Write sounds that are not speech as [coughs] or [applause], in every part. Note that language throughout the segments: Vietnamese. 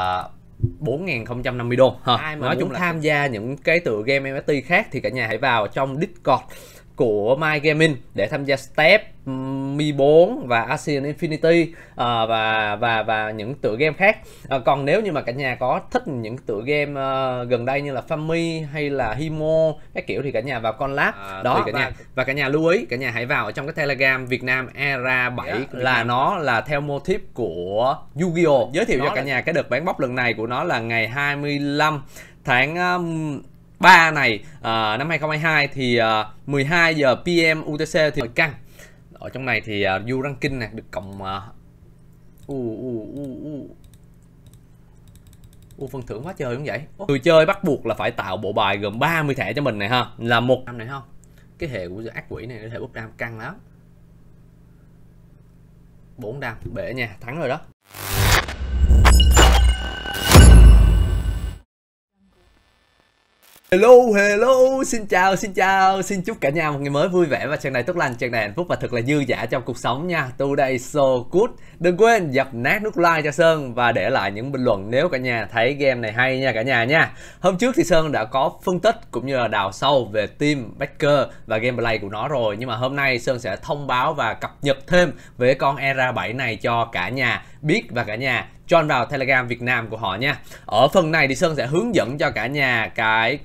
à, 4.050 đô ha. Ai mà nói chúng là... tham gia những cái tựa game NFT khác thì cả nhà hãy vào trong Discord của My Gaming để tham gia Step, ừ, Mi 4 và Asian Infinity à, và và và những tựa game khác. À, còn nếu như mà cả nhà có thích những tựa game uh, gần đây như là Fami hay là Himo các kiểu thì cả nhà vào con lab à, đó cả nhà và cả nhà lưu ý cả nhà hãy vào trong cái Telegram Việt Nam Era 7 yeah, dạ, là Nam. nó là theo mô típ của Yu-Gi-Oh. Dạ, giới thiệu nó cho cả nhà cái đợt bán bóc lần này của nó là ngày 25 tháng um, 3 này à, năm 2022 thì à, ờ, 12 giờ PM UTC thì căng ở trong này thì à, ờ, du ranking nè được cộng à, u u u u u phần thưởng quá trời cũng vậy Ủa? người chơi bắt buộc là phải tạo bộ bài gồm 30 thẻ cho mình này ha là một năm này không cái hệ của ác quỷ này hệ búp đam căng lắm bốn đam bể nha thắng rồi đó Hello, hello, xin chào, xin chào, xin chúc cả nhà một ngày mới vui vẻ và tràn đầy tốt lành, tràn đầy hạnh phúc và thật là dư giả trong cuộc sống nha. Today so good. Đừng quên dập nát nút like cho Sơn và để lại những bình luận nếu cả nhà thấy game này hay nha cả nhà nha. Hôm trước thì Sơn đã có phân tích cũng như là đào sâu về team Baker và gameplay của nó rồi, nhưng mà hôm nay Sơn sẽ thông báo và cập nhật thêm về con Era 7 này cho cả nhà biết và cả nhà join vào Telegram Việt Nam của họ nha. Ở phần này thì Sơn sẽ hướng dẫn cho cả nhà cái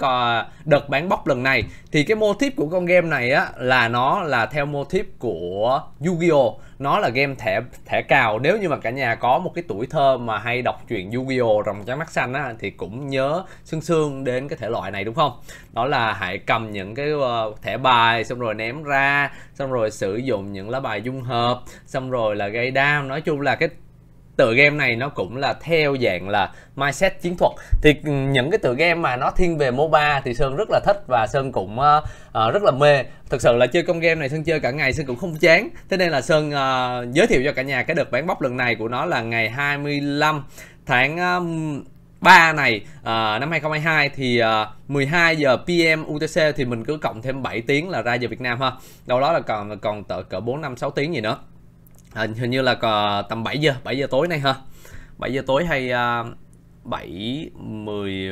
đợt bán bóc lần này. Thì cái mô típ của con game này á là nó là theo mô típ của Yu-Gi-Oh! Nó là game thẻ thẻ cào. Nếu như mà cả nhà có một cái tuổi thơ mà hay đọc truyện Yu-Gi-Oh! rồng trắng mắt xanh á thì cũng nhớ sương sương đến cái thể loại này đúng không? Đó là hãy cầm những cái ờ, thẻ bài xong rồi ném ra, xong rồi sử dụng những lá bài dung hợp, xong rồi là gây đam. Nói chung là cái tựa game này nó cũng là theo dạng là mindset chiến thuật thì những cái tựa game mà nó thiên về MOBA thì Sơn rất là thích và Sơn cũng uh, uh, rất là mê thực sự là chơi con game này Sơn chơi cả ngày Sơn cũng không chán thế nên là Sơn uh, giới thiệu cho cả nhà cái đợt bán bóc lần này của nó là ngày 25 tháng uh, 3 này uh, năm 2022 thì uh, 12 giờ PM UTC thì mình cứ cộng thêm 7 tiếng là ra giờ Việt Nam ha. Đâu đó là còn còn tợ cỡ 4 5 6 tiếng gì nữa hình như là tầm 7 giờ 7 giờ tối nay ha 7 giờ tối hay uh, 7 10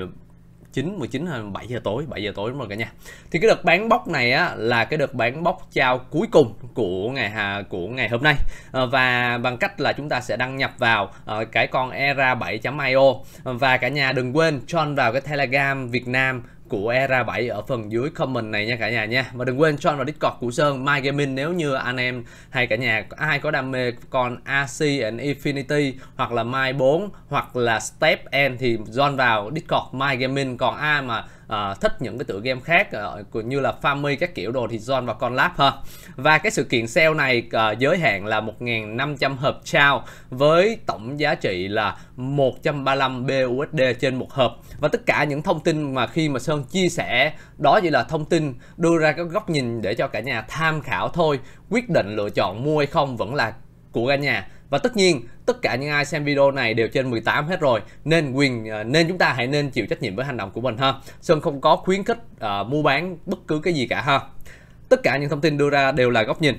9 19 hay 7 giờ tối 7 giờ tối đúng rồi cả nhà thì cái đợt bán bóc này á là cái đợt bán bóc trao cuối cùng của ngày hà của ngày hôm nay ờ, và bằng cách là chúng ta sẽ đăng nhập vào ờ, cái con era 7.io và cả nhà đừng quên join vào cái Telegram Việt Nam của Era 7 ở phần dưới comment này nha cả nhà nha và đừng quên join vào Discord của Sơn My Gaming nếu như anh em hay cả nhà ai có đam mê con AC and Infinity hoặc là My 4 hoặc là Step N thì join vào Discord My Gaming còn ai mà uh, thích những cái tựa game khác uh, như là Farmy các kiểu đồ thì join vào con lab ha và cái sự kiện sale này uh, giới hạn là 1.500 hộp trao với tổng giá trị là 135 BUSD trên một hộp và tất cả những thông tin mà khi mà Sơn chia sẻ đó chỉ là thông tin đưa ra các góc nhìn để cho cả nhà tham khảo thôi quyết định lựa chọn mua hay không vẫn là của cả nhà và tất nhiên tất cả những ai xem video này đều trên 18 hết rồi nên quyền ờ, nên chúng ta hãy nên chịu trách nhiệm với hành động của mình ha. Sơn không có khuyến khích uh, mua bán bất cứ cái gì cả ha. Tất cả những thông tin đưa ra đều là góc nhìn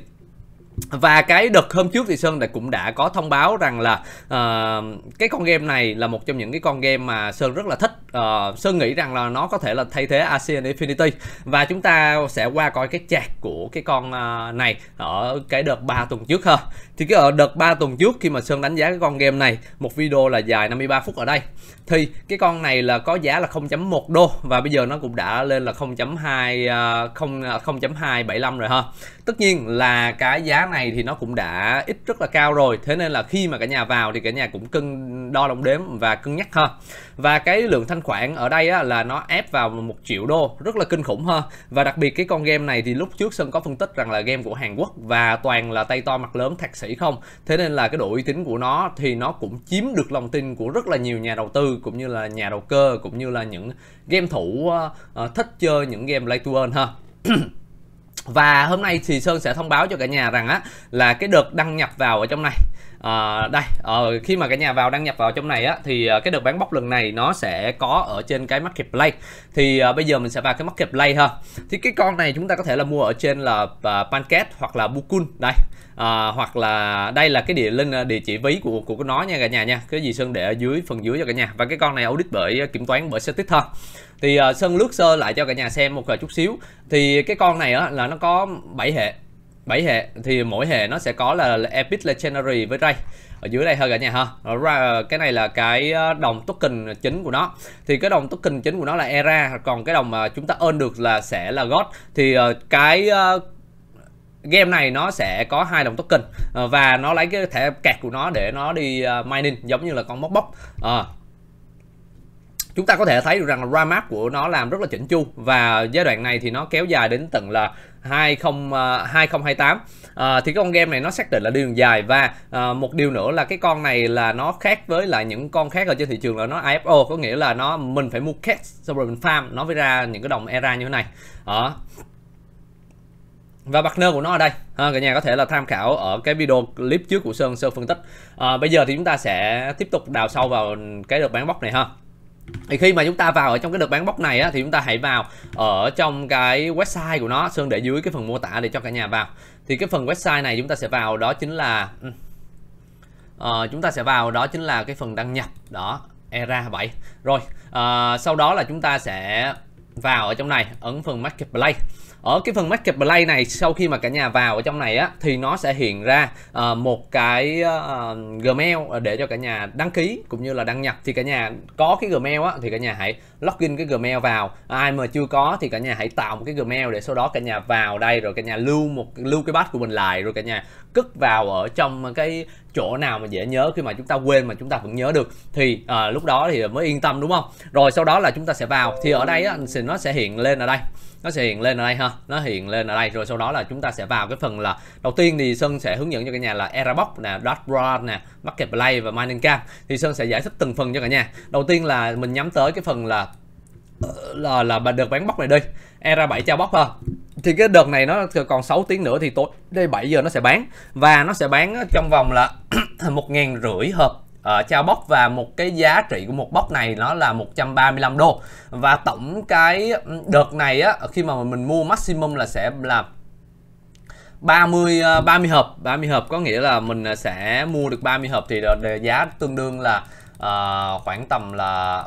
và cái đợt hôm trước thì sơn đã cũng đã có thông báo rằng là uh, cái con game này là một trong những cái con game mà sơn rất là thích uh, sơn nghĩ rằng là nó có thể là thay thế asean infinity và chúng ta sẽ qua coi cái chạc của cái con uh, này ở cái đợt 3 tuần trước ha thì cái ở đợt 3 tuần trước khi mà sơn đánh giá cái con game này một video là dài 53 phút ở đây thì cái con này là có giá là 0.1 đô và bây giờ nó cũng đã lên là 0.2 uh, 0 0.275 rồi ha tất nhiên là cái giá này thì nó cũng đã ít rất là cao rồi thế nên là khi mà cả nhà vào thì cả nhà cũng cân đo đong đếm và cân nhắc ha và cái lượng thanh khoản ở đây á, là nó ép vào một triệu đô rất là kinh khủng ha và đặc biệt cái con game này thì lúc trước sơn có phân tích rằng là game của hàn quốc và toàn là tay to mặt lớn thạc sĩ không thế nên là cái độ uy tín của nó thì nó cũng chiếm được lòng tin của rất là nhiều nhà đầu tư cũng như là nhà đầu cơ cũng như là những game thủ uh, thích chơi những game play to earn ha [clears throat] và hôm nay thì sơn sẽ thông báo cho cả nhà rằng á là cái đợt đăng nhập vào ở trong này à, đây à, khi mà cả nhà vào đăng nhập vào trong này á thì ờ, cái đợt bán bóc lần này nó sẽ có ở trên cái market play thì à, bây giờ mình sẽ vào cái market play ha thì cái con này chúng ta có thể là mua ở trên là à, pancake hoặc là bukun đây à, hoặc là đây là cái địa linh địa chỉ ví của của nó nha cả nhà nha cái gì sơn để ở dưới phần dưới cho cả nhà và cái con này audit bởi kiểm toán bởi Certis thôi thì uh, sơn lướt sơ lại cho cả nhà xem một chút xíu thì cái con này á là nó có 7 hệ 7 hệ thì mỗi hệ nó sẽ có là, là epic legendary với ray ở dưới đây thôi cả nhà ha ờ, ra ờ, cái này là cái đồng token chính của nó thì cái đồng token chính của nó là era còn cái đồng mà chúng ta earn được là sẽ là god thì cái game này nó sẽ có hai đồng token và nó lấy cái thẻ kẹt của nó để nó đi mining giống như là con móc bóc à, chúng ta có thể thấy được rằng là ramap của nó làm rất là chỉnh chu và giai đoạn này thì nó kéo dài đến tận là 20, 2028 à, thì cái con game này nó xác định là đi đường dài và à, một điều nữa là cái con này là nó khác với lại những con khác ở trên thị trường là nó IFO có nghĩa là nó mình phải mua cash xong rồi mình farm nó mới ra những cái đồng era như thế này đó à. và partner của nó ở đây à, cả nhà có thể là tham khảo ở cái video clip trước của sơn sơn phân tích à, bây giờ thì chúng ta sẽ tiếp tục đào sâu vào cái được bán bóc này ha thì khi mà chúng ta vào ở trong cái đợt bán bóc này á, thì chúng ta hãy vào ở trong cái website của nó sơn để dưới cái phần mô tả để cho cả nhà vào thì cái phần website này chúng ta sẽ vào đó chính là uh, chúng ta sẽ vào đó chính là cái phần đăng nhập đó era 7 rồi uh, sau đó là chúng ta sẽ vào ở trong này ấn phần market play ở cái phần market play này sau khi mà cả nhà vào ở trong này á thì nó sẽ hiện ra uh, một cái uh, gmail để cho cả nhà đăng ký cũng như là đăng nhập thì cả nhà có cái gmail á thì cả nhà hãy login cái gmail vào ai mà chưa có thì cả nhà hãy tạo một cái gmail để sau đó cả nhà vào đây rồi cả nhà lưu một lưu cái bát của mình lại rồi cả nhà cất vào ở trong cái chỗ nào mà dễ nhớ khi mà chúng ta quên mà chúng ta vẫn nhớ được thì à, lúc đó thì mới yên tâm đúng không rồi sau đó là chúng ta sẽ vào thì ở đây á, thì nó sẽ hiện lên ở đây nó sẽ hiện lên ở đây ha nó hiện lên ở đây rồi sau đó là chúng ta sẽ vào cái phần là đầu tiên thì sơn sẽ hướng dẫn cho cả nhà là erabox nè dashboard nè market play và mining cam thì sơn sẽ giải thích từng phần cho cả nhà đầu tiên là mình nhắm tới cái phần là ờ, là là, là được bán bóc này đi era 7 trao bóc ha thì cái đợt này nó còn 6 tiếng nữa thì tối đây 7 giờ nó sẽ bán và nó sẽ bán trong vòng là [clears throat] một ngàn rưỡi hộp ở ờ, trao bóc và một cái giá trị của một bóc này nó là 135 đô và tổng cái đợt này á khi mà mình mua maximum là sẽ là 30 30 ờ, hộp 30 hộp có nghĩa là mình sẽ mua được 30 hộp thì giá tương đương là uh, khoảng tầm là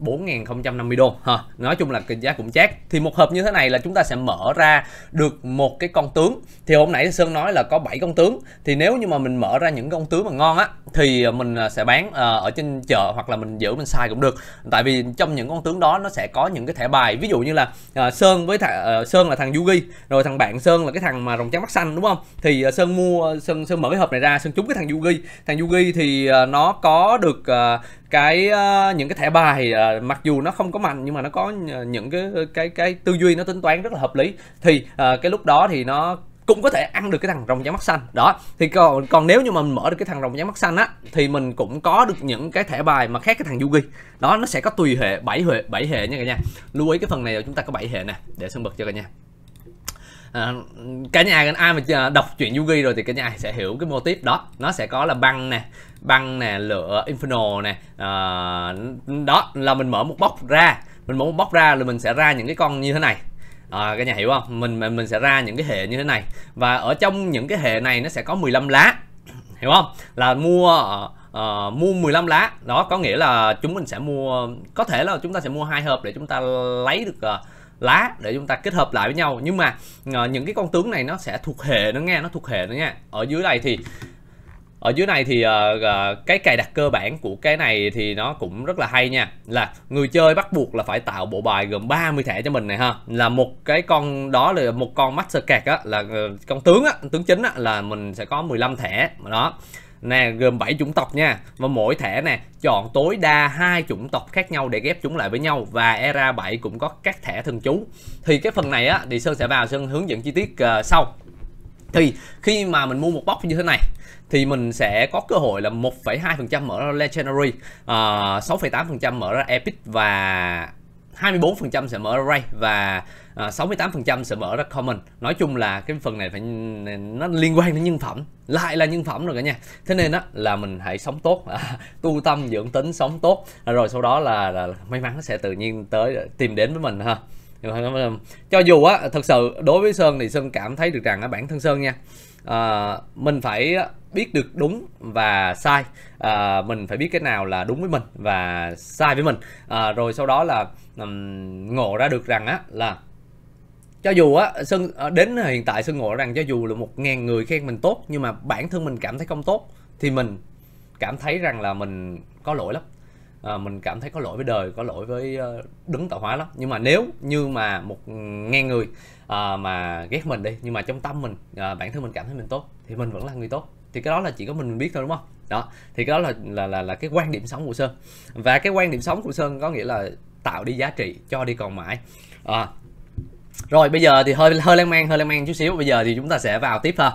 4.050 đô ha. Nói chung là cái giá cũng chát Thì một hộp như thế này là chúng ta sẽ mở ra được một cái con tướng Thì hôm nãy Sơn nói là có 7 con tướng Thì nếu như mà mình mở ra những con tướng mà ngon á Thì mình à, sẽ bán à, ở trên chợ hoặc là mình giữ mình xài cũng được Tại vì trong những con tướng đó nó sẽ có những cái thẻ bài Ví dụ như là à, Sơn với th- Sơn là thằng Yugi Rồi thằng bạn Sơn là cái thằng mà rồng trắng mắt xanh đúng không Thì Sơn mua Sơn, Sơn mở cái hộp này ra Sơn trúng cái thằng Yugi Thằng Yugi thì nó có được cái uh, những cái thẻ bài uh, mặc dù nó không có mạnh nhưng mà nó có ờ, những cái cái cái tư duy nó tính toán rất là hợp lý thì uh, cái lúc đó thì nó cũng có thể ăn được cái thằng rồng giá mắt xanh đó thì còn còn nếu như mà mình mở được cái thằng rồng giá mắt xanh á thì mình cũng có được những cái thẻ bài mà khác cái thằng yugi đó nó sẽ có tùy hệ bảy hệ bảy hệ nha cả nhà lưu ý cái phần này là chúng ta có bảy hệ nè để sân bật cho cả nhà À, cả nhà ai mà đọc chuyện Yugi rồi thì cả nhà sẽ hiểu cái mô tiếp đó nó sẽ có là băng nè băng nè lửa inferno nè à, đó là mình mở một bóc ra mình mở một bóc ra là mình sẽ ra những cái con như thế này à, ờ, các nhà hiểu không mình mình sẽ ra những cái hệ như thế này và ở trong những cái hệ này nó sẽ có 15 lá [clears throat] hiểu không là mua uh, mua 15 lá đó có nghĩa là chúng mình sẽ mua có thể là chúng ta sẽ mua hai hộp để chúng ta lấy được uh, lá để chúng ta kết hợp lại với nhau nhưng mà uh, những cái con tướng này nó sẽ thuộc hệ nó nghe nó thuộc hệ nó nha ở dưới này thì ở dưới này thì uh, cái cài đặt cơ bản của cái này thì nó cũng rất là hay nha là người chơi bắt buộc là phải tạo bộ bài gồm 30 thẻ cho mình này ha là một cái con đó là một con master card á là ờ, con tướng á tướng chính á là mình sẽ có 15 thẻ đó nè gồm 7 chủng tộc nha và mỗi thẻ nè chọn tối đa hai chủng tộc khác nhau để ghép chúng lại với nhau và era 7 cũng có các thẻ thần chú thì cái phần này á thì sơn sẽ vào sơn hướng dẫn chi tiết uh, sau thì khi mà mình mua một box như thế này thì mình sẽ có cơ hội là 1,2% mở ra Legendary, à, uh, 6,8% mở ra Epic và 24% sẽ mở ra Ray và à, 68% sẽ mở ra Common. nói chung là cái phần này phải nó liên quan đến nhân phẩm lại là nhân phẩm rồi cả nha thế nên á là mình hãy sống tốt à, tu tâm dưỡng tính sống tốt rồi sau đó là, là may mắn nó sẽ tự nhiên tới tìm đến với mình ha cho dù á thật sự đối với sơn thì sơn cảm thấy được rằng á bản thân sơn nha à, mình phải biết được đúng và sai à, mình phải biết cái nào là đúng với mình và sai với mình à, rồi sau đó là um, ngộ ra được rằng á là cho dù á sơn đến hiện tại sơn ngộ rằng cho dù là một ngàn người khen mình tốt nhưng mà bản thân mình cảm thấy không tốt thì mình cảm thấy rằng là mình có lỗi lắm à, mình cảm thấy có lỗi với đời có lỗi với ờ, đứng tạo hóa lắm nhưng mà nếu như mà một nghe người à, mà ghét mình đi nhưng mà trong tâm mình à, bản thân mình cảm thấy mình tốt thì mình vẫn là người tốt thì cái đó là chỉ có mình mình biết thôi đúng không đó thì cái đó là là là, là cái quan điểm sống của sơn và cái quan điểm sống của sơn có nghĩa là tạo đi giá trị cho đi còn mãi à, rồi bây giờ thì hơi hơi lan man hơi lan man chút xíu bây giờ thì chúng ta sẽ vào tiếp thôi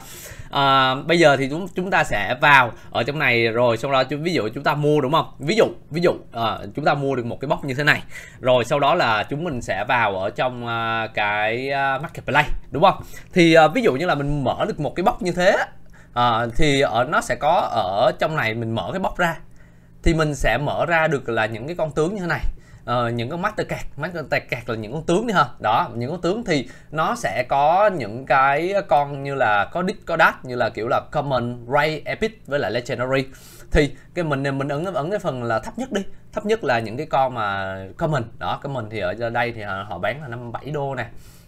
à, bây giờ thì chúng chúng ta sẽ vào ở trong này rồi sau đó ví dụ chúng ta mua đúng không ví dụ ví dụ à, chúng ta mua được một cái box như thế này rồi sau đó là chúng mình sẽ vào ở trong à, cái marketplace đúng không thì à, ví dụ như là mình mở được một cái box như thế à, thì ở nó sẽ có ở trong này mình mở cái box ra thì mình sẽ mở ra được là những cái con tướng như thế này uh, những con master card master card là những con tướng đi ha đó những con tướng thì nó sẽ có những cái con như là có đít có đát như là kiểu là common ray epic với lại legendary thì cái mình mình ứng ấn cái phần là thấp nhất đi thấp nhất là những cái con mà common đó common thì ở đây thì họ bán là 57 đô nè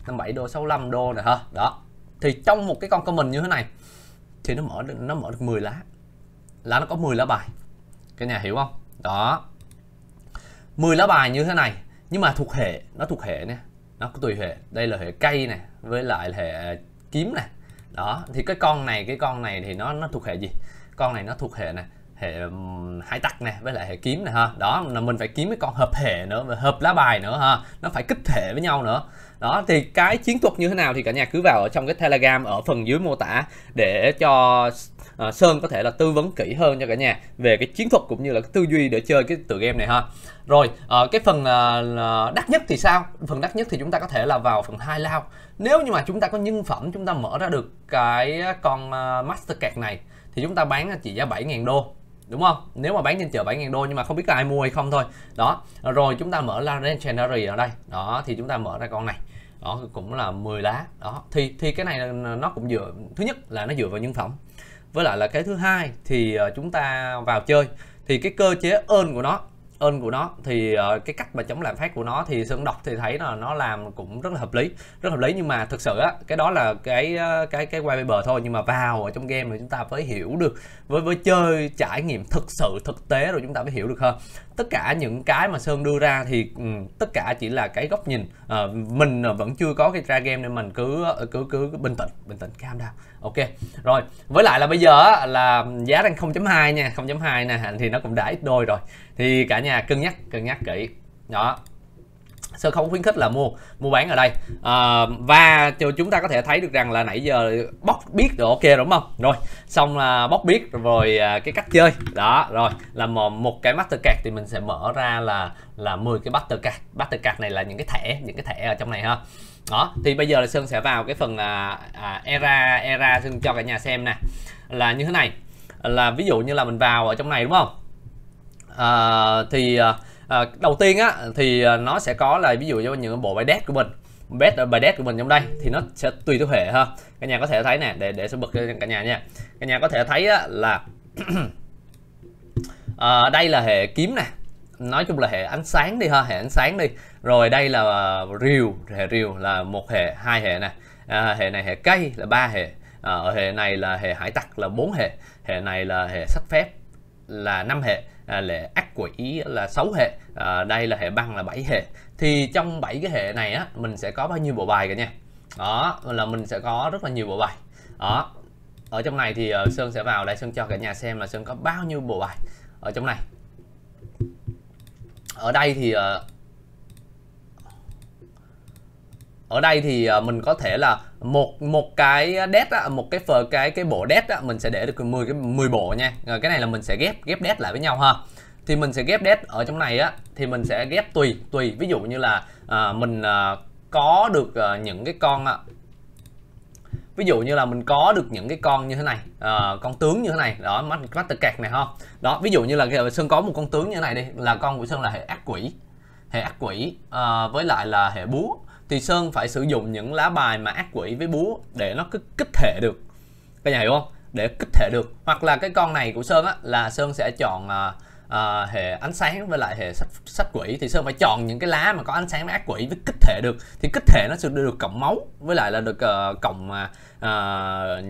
57 đô 65 đô nè ha đó thì trong một cái con common như thế này thì nó mở được, nó mở được 10 lá là nó có 10 lá bài cái nhà hiểu không đó 10 lá bài như thế này nhưng mà thuộc hệ nó thuộc hệ nè nó có tùy hệ đây là hệ cây này với lại hệ kiếm này đó thì cái con này cái con này thì nó nó thuộc hệ gì con này nó thuộc hệ này hệ hải tặc này với lại hệ kiếm này ha đó là mình phải kiếm cái con hợp hệ nữa và hợp lá bài nữa ha nó phải kích hệ với nhau nữa đó thì cái chiến thuật như thế nào thì cả nhà cứ vào ở trong cái telegram ở phần dưới mô tả để cho uh, sơn có thể là tư vấn kỹ hơn cho cả nhà về cái chiến thuật cũng như là cái tư duy để chơi cái tựa game này ha rồi uh, cái phần uh, đắt nhất thì sao phần đắt nhất thì chúng ta có thể là vào phần hai lao nếu như mà chúng ta có nhân phẩm chúng ta mở ra được cái con uh, master card này thì chúng ta bán chỉ giá 7.000 đô đúng không nếu mà bán trên chợ 7.000 đô nhưng mà không biết có ai mua hay không thôi đó rồi chúng ta mở ra Legendary ở đây đó thì chúng ta mở ra con này đó cũng là 10 lá đó thì thì cái này nó cũng dựa thứ nhất là nó dựa vào nhân phẩm với lại là cái thứ hai thì ờ, chúng ta vào chơi thì cái cơ chế ơn của nó ơn của nó thì ờ, cái cách mà chống lạm phát của nó thì sơn đọc thì thấy là nó làm cũng rất là hợp lý rất hợp lý nhưng mà thực sự á cái đó là cái ờ, cái cái white paper thôi nhưng mà vào ở trong game thì chúng ta mới hiểu được với với chơi trải nghiệm thực sự thực tế rồi chúng ta mới hiểu được hơn tất cả những cái mà sơn đưa ra thì ừ, tất cả chỉ là cái góc nhìn à, mình ờ, vẫn chưa có cái ra game nên mình cứ cứ cứ, cứ bình tĩnh bình tĩnh cam down ok rồi với lại là bây giờ là giá đang 0.2 nha 0.2 nè thì nó cũng đã ít đôi rồi thì cả nhà cân nhắc cân nhắc kỹ đó Sơn không khuyến khích là mua mua bán ở đây à, và chúng ta có thể thấy được rằng là nãy giờ bóc biết rồi ok đúng không rồi xong là bóc biết rồi à, cái cách chơi đó rồi là một cái mastercard thì mình sẽ mở ra là là 10 cái mastercard mastercard này là những cái thẻ những cái thẻ ở trong này ha đó thì bây giờ là sơn sẽ vào cái phần à, à, era era sơn cho cả nhà xem nè là như thế này là ví dụ như là mình vào ở trong này đúng không ờ, à, thì Ờ, đầu tiên á thì ờ, nó sẽ có là ví dụ như những bộ bài đét của mình bet ờ, bài đét của mình trong đây thì nó sẽ tùy theo hệ ha cả nhà có thể thấy nè để để sẽ bật cho cả nhà nha cả nhà có thể thấy á, là à, [clears throat] đây là hệ kiếm nè nói chung là hệ ánh sáng đi ha hệ ánh sáng đi rồi đây là rìu hệ rìu là một hệ hai hệ nè à, hệ này hệ cây là ba hệ à, ở hệ này là hệ hải tặc là bốn hệ hệ này là hệ sách phép là năm hệ à, lệ ắt của là 6 hệ à, đây là hệ băng là 7 hệ thì trong 7 cái hệ này á mình sẽ có bao nhiêu bộ bài cả nha đó là mình sẽ có rất là nhiều bộ bài đó ở trong này thì uh, sơn sẽ vào đây sơn cho cả nhà xem là sơn có bao nhiêu bộ bài ở trong này ở đây thì uh, ở đây thì uh, mình có thể là một một cái dead á, một cái phở cái cái bộ dead á, mình sẽ để được 10 cái 10 bộ nha. Rồi cái này là mình sẽ ghép ghép dead lại với nhau ha. Thì mình sẽ ghép dead ở trong này á thì mình sẽ ghép tùy tùy ví dụ như là à, mình à, có được à, những cái con á ví dụ như là mình có được những cái con như thế này à, con tướng như thế này đó mắt mắt tự cạc này ha đó ví dụ như là sơn có một con tướng như thế này đi là con của sơn là hệ ác quỷ hệ ác quỷ à, với lại là hệ búa thì sơn phải sử dụng những lá bài mà ác quỷ với búa để nó cứ kích thể được cái này hiểu không để kích thể được hoặc là cái con này của sơn á là sơn sẽ chọn à, à, hệ ánh sáng với lại hệ sách, sách quỷ thì sơn phải chọn những cái lá mà có ánh sáng ác quỷ với kích thể được thì kích thể nó sẽ được cộng máu với lại là được uh, ờ, cộng uh, à, à,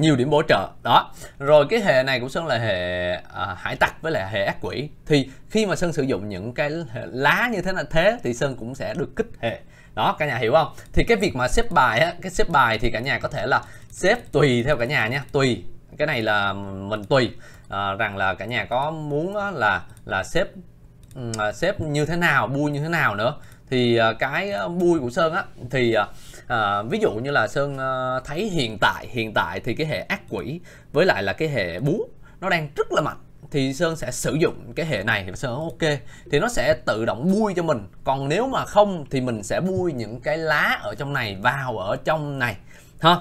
nhiều điểm bổ trợ đó rồi cái hệ này của sơn là hệ uh, hải tặc với lại hệ ác quỷ thì khi mà sơn sử dụng những cái lá như thế là thế thì sơn cũng sẽ được kích hệ đó cả nhà hiểu không thì cái việc mà xếp bài á cái xếp bài thì cả nhà có thể là xếp tùy theo cả nhà nha tùy cái này là mình tùy à, rằng là cả nhà có muốn á, là là xếp à, xếp như thế nào bui như thế nào nữa thì à, cái ờ, bui của sơn á thì à, ví dụ như là sơn à, thấy hiện tại hiện tại thì cái hệ ác quỷ với lại là cái hệ búa nó đang rất là mạnh thì sơn sẽ sử dụng cái hệ này và sơn ok thì nó sẽ tự động bui cho mình còn nếu mà không thì mình sẽ bui những cái lá ở trong này vào ở trong này ha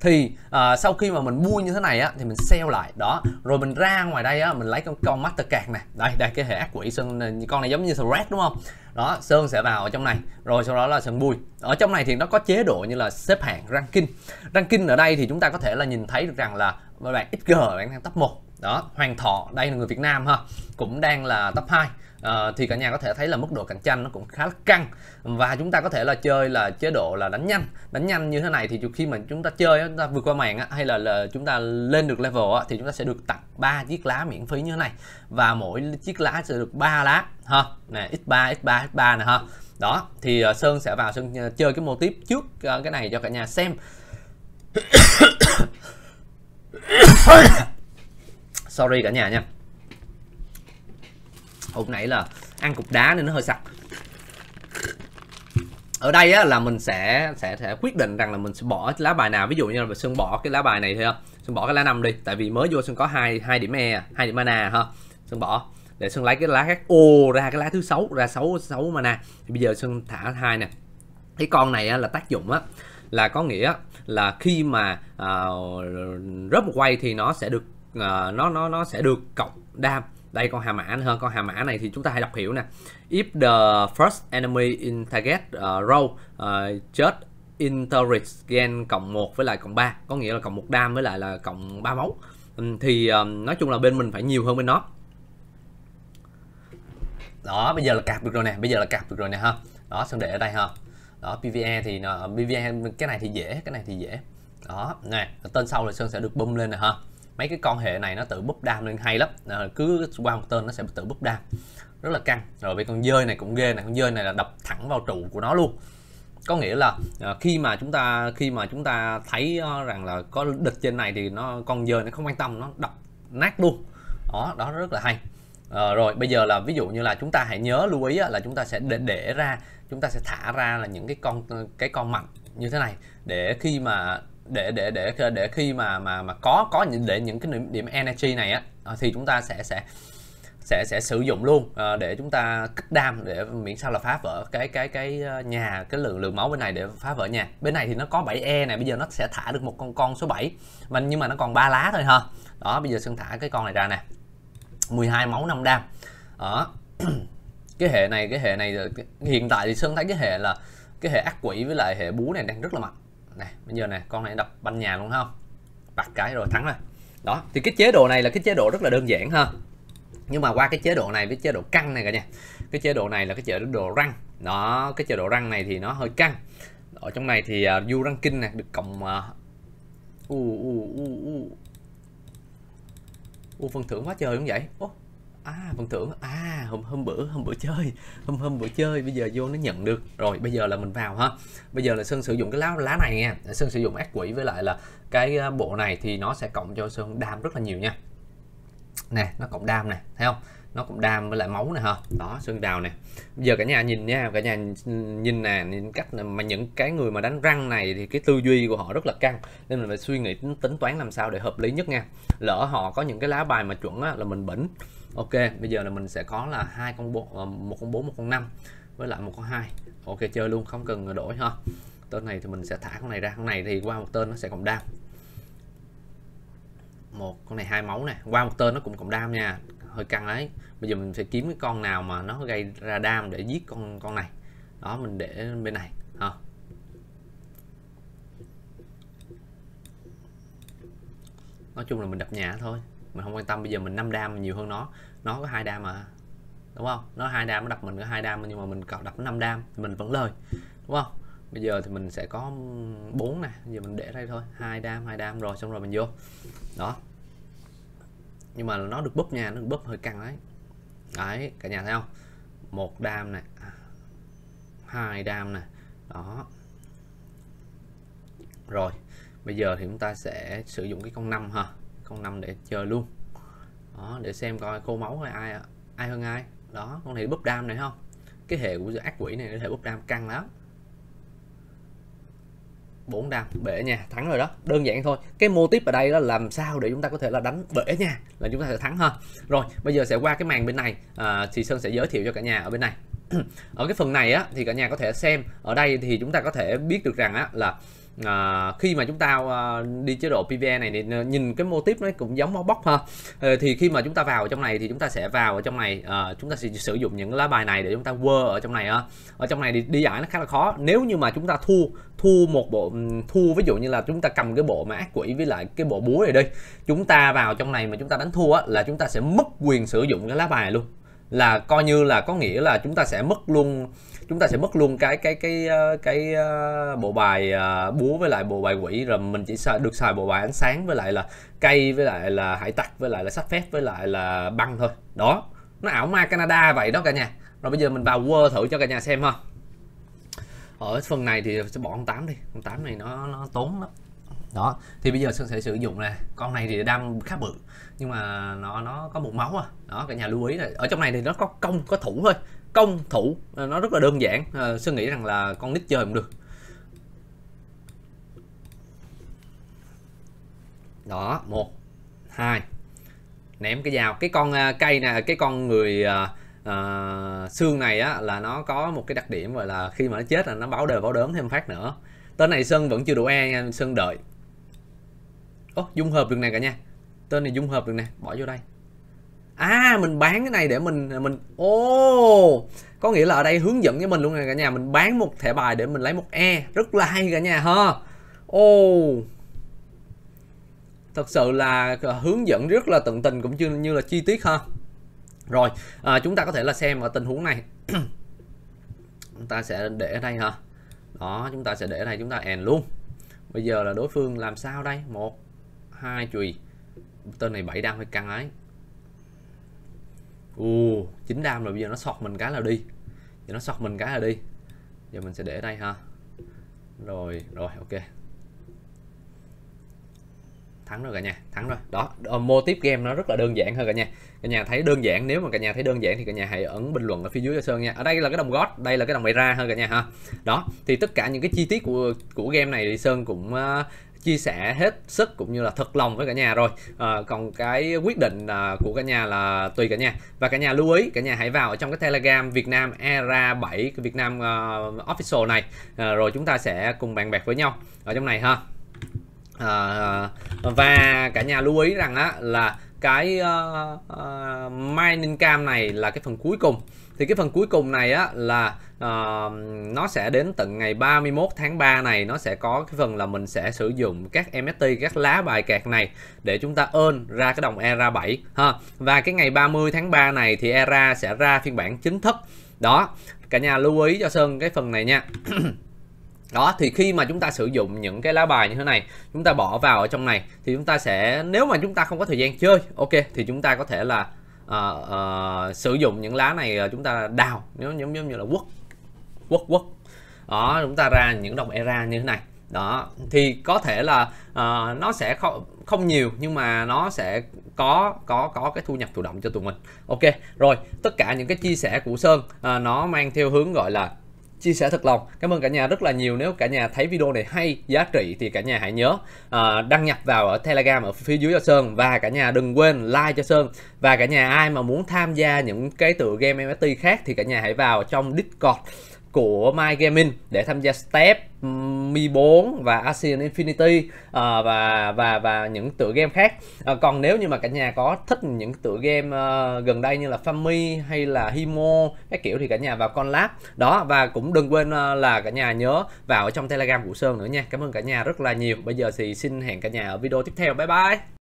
thì à, sau khi mà mình mua như thế này á thì mình sale lại đó rồi mình ra ngoài đây á mình lấy con con mastercard này đây đây cái hệ ác quỷ sơn con này giống như red đúng không đó sơn sẽ vào ở trong này rồi sau đó là sơn bui ở trong này thì nó có chế độ như là xếp hạng ranking ranking ở đây thì chúng ta có thể là nhìn thấy được rằng là bạn xg bạn đang top 1 đó Hoàng Thọ đây là người Việt Nam ha cũng đang là top 2 à, ờ, thì cả nhà có thể thấy là mức độ cạnh tranh nó cũng khá là căng và chúng ta có thể là chơi là chế độ là đánh nhanh đánh nhanh như thế này thì khi mà chúng ta chơi chúng ta vượt qua màn hay là, là chúng ta lên được level thì chúng ta sẽ được tặng ba chiếc lá miễn phí như thế này và mỗi chiếc lá sẽ được ba lá ha nè x3 x3 x3 nè ha đó thì ờ, sơn sẽ vào sơn ờ, chơi cái mô tiếp trước cái này cho cả nhà xem [coughs] sorry cả nhà nha hôm nãy là ăn cục đá nên nó hơi sặc ở đây á, là mình sẽ, sẽ sẽ quyết định rằng là mình sẽ bỏ lá bài nào ví dụ như là sơn bỏ cái lá bài này thôi không sơn bỏ cái lá năm đi tại vì mới vô sơn có hai hai điểm e hai điểm mana ha sơn bỏ để sơn lấy cái lá khác ô ra cái lá thứ sáu ra sáu sáu mana thì bây giờ sơn thả hai nè cái con này á, là tác dụng á là có nghĩa là khi mà uh, rớt một quay thì nó sẽ được uh, nó nó nó sẽ được cộng đam đây con hà mã hơn con hà mã này thì chúng ta hãy đọc hiểu nè if the first enemy in target uh, row ờ, uh, chết interest gain cộng 1 với lại cộng 3 có nghĩa là cộng một đam với lại là cộng 3 máu ừ, thì um, nói chung là bên mình phải nhiều hơn bên nó đó bây giờ là cạp được rồi nè bây giờ là cạp được rồi nè ha đó xong để ở đây ha đó PVE thì nó, PVE cái này thì dễ cái này thì dễ đó nè tên sau là sơn sẽ được bung lên nè ha mấy cái con hệ này nó tự búp đam lên hay lắm à, cứ qua một tên nó sẽ tự búp đam rất là căng rồi về con dơi này cũng ghê này con dơi này là đập thẳng vào trụ của nó luôn có nghĩa là ờ, khi mà chúng ta khi mà chúng ta thấy ờ, rằng là có địch trên này thì nó con dơi nó không quan tâm nó đập nát luôn đó đó rất là hay à, rồi bây giờ là ví dụ như là chúng ta hãy nhớ lưu ý là chúng ta sẽ để, để ra chúng ta sẽ thả ra là những cái con cái con mạnh như thế này để khi mà để để để để khi mà mà mà có có những để những cái điểm, điểm energy này á ờ, thì chúng ta sẽ sẽ sẽ sẽ sử dụng luôn ờ, để chúng ta kích đam để miễn sao là phá vỡ cái cái cái ờ, nhà cái lượng lượng máu bên này để phá vỡ nhà bên này thì nó có 7 e này bây giờ nó sẽ thả được một con con số 7 mình nhưng mà nó còn ba lá thôi ha đó bây giờ sơn thả cái con này ra nè 12 máu 5 đam đó [clears throat] cái hệ này cái hệ này hiện tại thì sơn thấy cái hệ là cái hệ ác quỷ với lại hệ bú này đang rất là mạnh này bây giờ này con này đập banh nhà luôn không bạc cái rồi thắng rồi đó thì cái chế độ này là cái chế độ rất là đơn giản ha nhưng mà qua cái chế độ này với chế độ căng này cả nha cái chế độ này là cái chế độ răng đó cái chế độ răng này thì nó hơi căng ở trong này thì uh, à, du răng kinh này được cộng à, u u u u u phần thưởng quá trời cũng vậy Ủa? à phần thưởng à hôm hôm bữa hôm bữa chơi hôm hôm bữa chơi bây giờ vô nó nhận được rồi bây giờ là mình vào ha bây giờ là sơn sử dụng cái lá lá này nha sơn sử dụng ác quỷ với lại là cái à, bộ này thì nó sẽ cộng cho sơn đam rất là nhiều nha nè nó cộng đam nè thấy không nó cũng đam với lại máu nè ha đó sơn đào nè bây giờ cả nhà nhìn nha cả nhà nhìn nè nhìn cách mà những cái người mà đánh răng này thì cái tư duy của họ rất là căng nên mình phải suy nghĩ tính, tính toán làm sao để hợp lý nhất nha lỡ họ có những cái lá bài mà chuẩn á, là mình bỉnh ok bây giờ là mình sẽ có là hai con bộ ờ, một con bốn một con năm với lại một con hai ok chơi luôn không cần đổi ha tên này thì mình sẽ thả con này ra con này thì qua một tên nó sẽ cộng đam một con này hai máu này qua một tên nó cũng cộng đam nha hơi căng đấy bây giờ mình sẽ kiếm cái con nào mà nó gây ra đam để giết con con này đó mình để bên này ha nói chung là mình đập nhà thôi mình không quan tâm bây giờ mình 5 đam nhiều hơn nó nó có hai đam mà đúng không nó hai đam nó đập mình có hai đam nhưng mà mình cọc đập năm đam mình vẫn lời đúng không bây giờ thì mình sẽ có bốn nè giờ mình để đây thôi hai đam hai đam rồi xong rồi mình vô đó nhưng mà nó được búp nha nó được búp hơi căng đấy đấy cả nhà thấy không một đam nè à, hai đam nè đó rồi bây giờ thì chúng ta sẽ sử dụng cái con năm ha con nằm để chờ luôn đó, để xem coi khô máu hay ai ai hơn ai đó con này búp đam này không cái hệ của ác quỷ này hệ búp đam căng lắm 4 đam bể nha thắng rồi đó đơn giản thôi cái mô tiếp ở đây là làm sao để chúng ta có thể là đánh bể nha là chúng ta sẽ thắng ha rồi bây giờ sẽ qua cái màn bên này à, thì sơn sẽ giới thiệu cho cả nhà ở bên này [clears throat] ở cái phần này á thì cả nhà có thể xem ở đây thì chúng ta có thể biết được rằng á là à, khi mà chúng ta à, đi chế độ PVE này thì nhìn cái mô tiếp nó cũng giống móc bóc ha à, thì khi mà chúng ta vào trong này thì chúng ta sẽ vào ở trong này à, chúng ta sẽ sử dụng những lá bài này để chúng ta quơ ở trong này ha. ở trong này thì đi giải nó khá là khó nếu như mà chúng ta thua thua một bộ thua ví dụ như là chúng ta cầm cái bộ mã ác quỷ với lại cái bộ búa này đi chúng ta vào trong này mà chúng ta đánh thua á, là chúng ta sẽ mất quyền sử dụng cái lá bài luôn là coi như là có nghĩa là chúng ta sẽ mất luôn chúng ta sẽ mất luôn cái cái cái ờ, cái, cái ờ, bộ bài ờ, búa với lại bộ bài quỷ rồi mình chỉ được xài bộ bài ánh sáng với lại là cây với lại là hải tặc với lại là sắp phép với lại là băng thôi đó nó ảo ma Canada vậy đó cả nhà rồi bây giờ mình vào Word thử cho cả nhà xem ha ở phần này thì sẽ bỏ con tám đi con tám này nó, nó tốn lắm đó thì bây giờ sơn sẽ sử dụng này con này thì đang khá bự nhưng mà nó nó có một máu à đó cả nhà lưu ý là ở trong này thì nó có công có thủ thôi công thủ ờ, nó rất là đơn giản à, ờ, sơn nghĩ rằng là con nít chơi cũng được đó một hai ném cái dao cái con ờ, cây nè cái con người uh, xương này á là nó có một cái đặc điểm gọi là khi mà nó chết là nó báo đời báo đớn thêm phát nữa tên này sơn vẫn chưa đủ e nha sơn đợi ô dung hợp được nè cả nha tên này dung hợp được nè bỏ vô đây à mình bán cái này để mình mình ô oh, có nghĩa là ở đây hướng dẫn với mình luôn nè cả nhà mình bán một thẻ bài để mình lấy một e rất là hay cả nhà ha ô oh. thật sự là hướng dẫn rất là tận tình cũng như, như là chi tiết ha rồi à, chúng ta có thể là xem ở tình huống này [clears throat] chúng ta sẽ để ở đây ha đó chúng ta sẽ để ở đây chúng ta end luôn bây giờ là đối phương làm sao đây một hai chùy tên này bảy đang phải căng ấy ù chính đam rồi bây giờ nó sọt mình cái là đi giờ nó sọt mình cái là đi giờ mình sẽ để đây ha rồi rồi ok thắng rồi cả nhà thắng rồi đó ờ, mô tiếp game nó rất là đơn giản thôi cả nhà cả nhà thấy đơn giản nếu mà cả nhà thấy đơn giản thì cả nhà hãy ấn bình luận ở phía dưới cho sơn nha ở đây là cái đồng gót đây là cái đồng bày ra thôi cả nhà ha đó thì tất cả những cái chi tiết của của game này thì sơn cũng ờ, chia sẻ hết sức cũng như là thật lòng với cả nhà rồi à, còn cái quyết định à, của cả nhà là tùy cả nhà và cả nhà lưu ý cả nhà hãy vào trong cái telegram Việt Nam era 7 Việt Nam uh, official này à, rồi chúng ta sẽ cùng bàn bạc với nhau ở trong này ha à, và cả nhà lưu ý rằng á là cái uh, uh, mining cam này là cái phần cuối cùng thì cái phần cuối cùng này á là uh, nó sẽ đến tận ngày 31 tháng 3 này nó sẽ có cái phần là mình sẽ sử dụng các MST các lá bài kẹt này để chúng ta ơn ra cái đồng ERA 7 ha. Và cái ngày 30 tháng 3 này thì ERA sẽ ra phiên bản chính thức. Đó, cả nhà lưu ý cho Sơn cái phần này nha. [clears throat] đó thì khi mà chúng ta sử dụng những cái lá bài như thế này chúng ta bỏ vào ở trong này thì chúng ta sẽ nếu mà chúng ta không có thời gian chơi ok thì chúng ta có thể là uh, uh, sử dụng những lá này ờ, chúng ta đào nếu giống giống như là quất quất quất đó chúng ta ra những đồng era như thế này đó thì có thể là uh, nó sẽ không không nhiều nhưng mà nó sẽ có có có cái thu nhập thụ động cho tụi mình ok rồi tất cả những cái chia sẻ của sơn uh, nó mang theo hướng gọi là chia sẻ thật lòng cảm ơn cả nhà rất là nhiều nếu cả nhà thấy video này hay giá trị thì cả nhà hãy nhớ uh, đăng nhập vào ở telegram ở phía dưới cho sơn và cả nhà đừng quên like cho sơn và cả nhà ai mà muốn tham gia những cái tựa game MFT khác thì cả nhà hãy vào trong discord của My Gaming để tham gia Step, Mi 4 và ASEAN Infinity uh, và và và những tựa game khác. uh, còn nếu như mà cả nhà có thích những tựa game uh, gần đây như là Fami hay là Himo các kiểu thì cả nhà vào con lab đó và cũng đừng quên là cả nhà nhớ vào trong Telegram của Sơn nữa nha. Cảm ơn cả nhà rất là nhiều. Bây giờ thì xin hẹn cả nhà ở video tiếp theo. Bye bye.